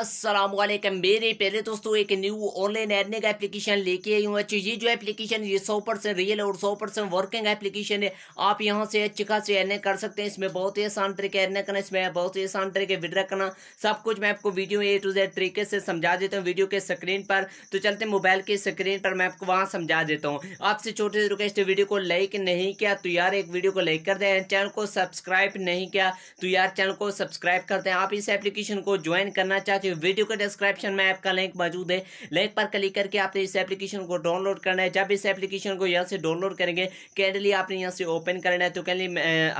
असलम मेरे पहले दोस्तों एक न्यू ऑनलाइन का एप्लीकेशन लेके आई हूँ अच्छी ये जो एप्लीकेशन ये सौ परसेंट रियल और सौ परसेंट वर्किंग एप्लीकेशन है आप यहाँ से अच्छी खासी एरने कर सकते हैं इसमें बहुत ही आसान तरीके एरने करना इसमें बहुत ही आसान तरीके विड्रा करना सब कुछ मैं आपको वीडियो ए टू जेड तरीके से समझा देता हूँ वीडियो के स्क्रीन पर तो चलते मोबाइल की स्क्रीन पर मैं आपको वहाँ समझा देता हूँ आपसे छोटे से रिक्वेस्ट वीडियो को लाइक नहीं किया तो यार एक वीडियो को लाइक कर दे चैनल को सब्सक्राइब नहीं किया तो यार चैनल को सब्सक्राइब करते हैं आप इस एप्लीकेशन को ज्वाइन करना चाहते कि वीडियो के डिस्क्रिप्शन में ऐप का लिंक मौजूद है लिंक पर क्लिक करके आपने इस एप्लीकेशन को डाउनलोड करना है जब इस एप्लीकेशन को यहाँ से डाउनलोड करेंगे कैंडली आपने यहाँ से ओपन करना है तो कैंडली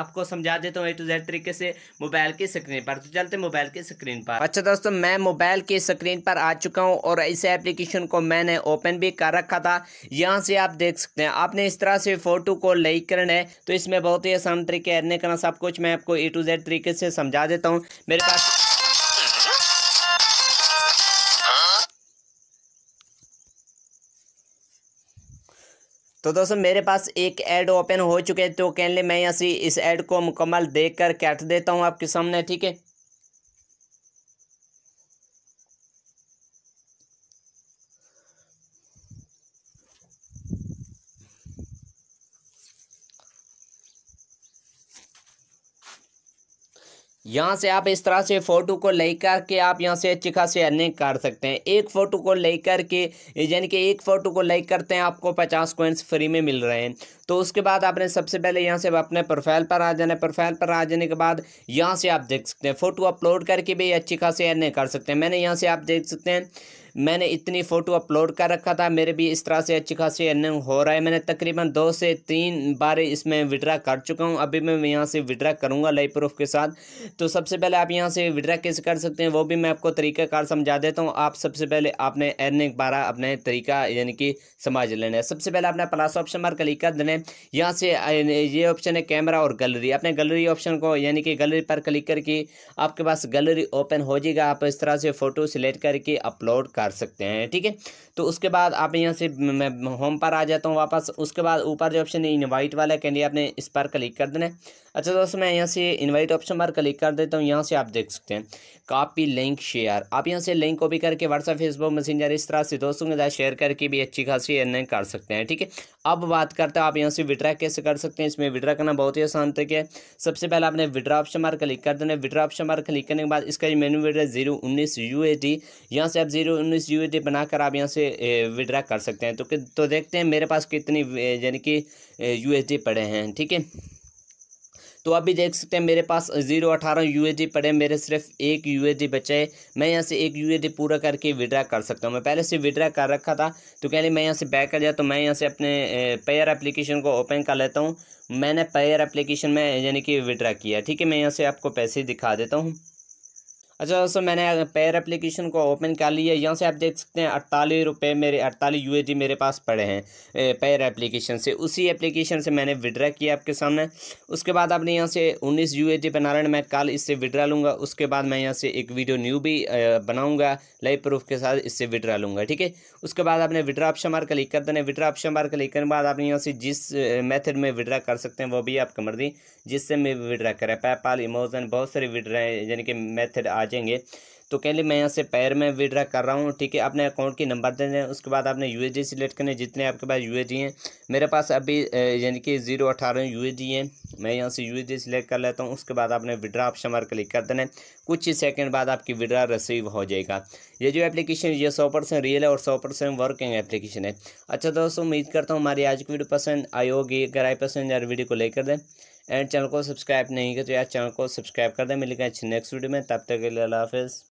आपको समझा देता हूँ ए टू जेड तरीके से मोबाइल की स्क्रीन पर तो चलते मोबाइल की स्क्रीन पर अच्छा दोस्तों मैं मोबाइल की स्क्रीन पर आ चुका हूँ और इस एप्लीकेशन को मैंने ओपन भी कर रखा था यहाँ से आप देख सकते हैं आपने इस तरह से फोटो को लाइक करना है तो इसमें बहुत ही आसान तरीके एडने करना सब कुछ मैं आपको ए टू जेड तरीके से समझा देता हूँ मेरे पास तो दोस्तों मेरे पास एक ऐड ओपन हो चुके हैं तो कहले मैं यहाँ से इस ऐड को मुकम्मल देख कर कैट देता हूँ आपके सामने ठीक है यहाँ से आप इस तरह से फ़ोटो को लेकर के आप यहाँ से अच्छी खासी अर्निंग कर सकते हैं एक फ़ोटो को लेकर के यानी कि एक फ़ोटो को लाइक करते हैं आपको पचास कोइंस फ्री में मिल रहे हैं तो उसके बाद आपने सबसे पहले यहाँ से अपने प्रोफाइल पर आ जाना है प्रोफाइल पर आ जाने के बाद यहाँ से आप देख सकते हैं फ़ोटो अपलोड करके भी अच्छी खासी अर्निंग कर सकते हैं मैंने यहाँ से आप देख सकते हैं मैंने इतनी फ़ोटो अपलोड कर रखा था मेरे भी इस तरह से अच्छी खासी अर्निंग हो रहा है मैंने तकरीबन दो से तीन बार इसमें विड्रा कर चुका हूँ अभी मैं यहाँ से विड्रा करूँगा लाइव प्रूफ के साथ तो सबसे पहले आप यहाँ से विड्रा कैसे कर सकते हैं वो भी मैं आपको तरीकाकार समझा देता हूँ आप सबसे पहले आपने अर्निंग बारा अपने तरीका यानी कि समझ लेना है सबसे पहले आपने प्लस ऑप्शन पर क्लिक कर देना है यहाँ से ये ऑप्शन है कैमरा और गैलरी अपने गैलरी ऑप्शन को यानी कि गैलरी पर क्लिक करके आपके पास गैलरी ओपन हो जाएगा आप इस तरह से फ़ोटो सिलेक्ट करके अपलोड कर कर सकते हैं ठीक है तो उसके बाद आप यहाँ से मैं होम पर आ जाता हूँ वापस उसके बाद ऊपर जो ऑप्शन है इन्वाइट वाला है कैंडी आपने इस पर क्लिक कर देना है अच्छा दोस्तों मैं यहाँ से इनवाइट ऑप्शन पर क्लिक कर देता हूँ यहाँ से आप देख सकते हैं कापी लिंक शेयर आप यहाँ से लिंक कॉपी करके व्हाट्सअप फेसबुक मैसेंजर इस तरह से दोस्तों के साथ शेयर करके भी अच्छी खासी एन कर सकते हैं ठीक है अब बात करते हैं आप यहाँ से विड्रा कैसे कर सकते हैं इसमें विड्रा करना बहुत ही आसान तरीके है सबसे पहले आपने विड्रा ऑप्शन पर क्लिक कर देना है विड्रा ऑप्शन पर क्लिक करने के बाद इसका मेन्यू विड्रा जीरो उन्नीस यू यहाँ से आप जीरो उन्नीस जी बी बनाकर आप यहाँ से विड्रा कर सकते हैं तो तो देखते हैं मेरे पास कितनी यानी कि यू पड़े हैं ठीक है तो आप भी देख सकते हैं मेरे पास जीरो अठारह यू पड़े मेरे सिर्फ एक यू बचे मैं यहाँ से एक यू पूरा करके विड्रा कर सकता हूँ मैं पहले से विड्रा कर रखा था तो कह लिए मैं यहाँ से बैक कर जाए तो मैं यहाँ से अपने पेयर एप्लीकेशन को ओपन कर लेता हूँ मैंने पेयर एप्लीकेशन में यानी कि विड्रा किया ठीक है मैं यहाँ से आपको पैसे दिखा देता हूँ अच्छा दोस्तों मैंने पेयर एप्लीकेशन को ओपन कर लिया है यहाँ से आप देख सकते हैं अड़तालीस रुपये मेरे अड़तालीस यू मेरे पास पड़े हैं पेयर एप्लीकेशन से उसी एप्लीकेशन से मैंने विड्रा किया आपके सामने उसके बाद आपने यहाँ से उन्नीस यू एच बना रहे मैं कल इससे विड्रा लूँगा उसके बाद मैं यहाँ से एक वीडियो न्यू भी बनाऊँगा लाइव प्रूफ के साथ इससे विड्रा लूँगा ठीक है उसके बाद आपने विड्रा ऑप्शन बार क्लिक कर देना विड्रा ऑप्शन बार क्लिक करने के बाद आपने यहाँ से जिस मेथड में विड्रा कर सकते हैं वो भी आपका मर्जी जिससे मैं विड्रा करें पैपाल इमोजन बहुत सारे विड्रा यानी कि मेथड आज बचेंगे तो कह लिए मैं यहाँ से पैर में विड्रा कर रहा हूँ ठीक है अपने अकाउंट की नंबर देने दें उसके बाद आपने यू सिलेक्ट करने जितने आपके पास यू हैं मेरे पास अभी यानी कि जीरो अठारह यू हैं मैं यहाँ से यू सिलेक्ट कर लेता हूँ उसके बाद आपने विड्रा ऑप्शन पर क्लिक कर देना है कुछ ही सेकेंड बाद आपकी विड्रा रिसीव हो जाएगा ये जो एप्लीकेशन ये सौ परसेंट रियल है और सौ परसेंट वर्किंग एप्लीकेशन है अच्छा दोस्तों उम्मीद करता हूँ हमारी आज की वीडियो पसंद आई होगी अगर आई पसंद यार वीडियो को लेकर दें एंड चैनल को सब्सक्राइब नहीं किया तो यार चैनल को सब्सक्राइब कर दें मिलेगा अच्छी नेक्स्ट वीडियो में तब तक के लिए अल्लाह हाफिज़